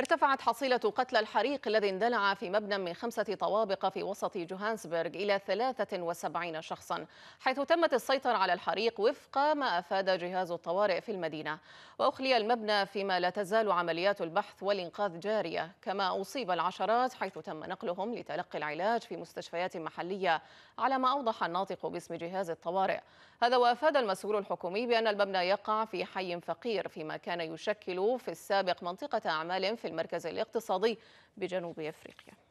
ارتفعت حصيلة قتلى الحريق الذي اندلع في مبنى من خمسة طوابق في وسط جوهانسبرغ إلى 73 شخصا حيث تمت السيطرة على الحريق وفق ما أفاد جهاز الطوارئ في المدينة وأخلي المبنى فيما لا تزال عمليات البحث والإنقاذ جارية كما أصيب العشرات حيث تم نقلهم لتلقي العلاج في مستشفيات محلية على ما أوضح الناطق باسم جهاز الطوارئ هذا وأفاد المسؤول الحكومي بأن المبنى يقع في حي فقير فيما كان يشكل في السابق منطقة أعمال في المركز الاقتصادي بجنوب أفريقيا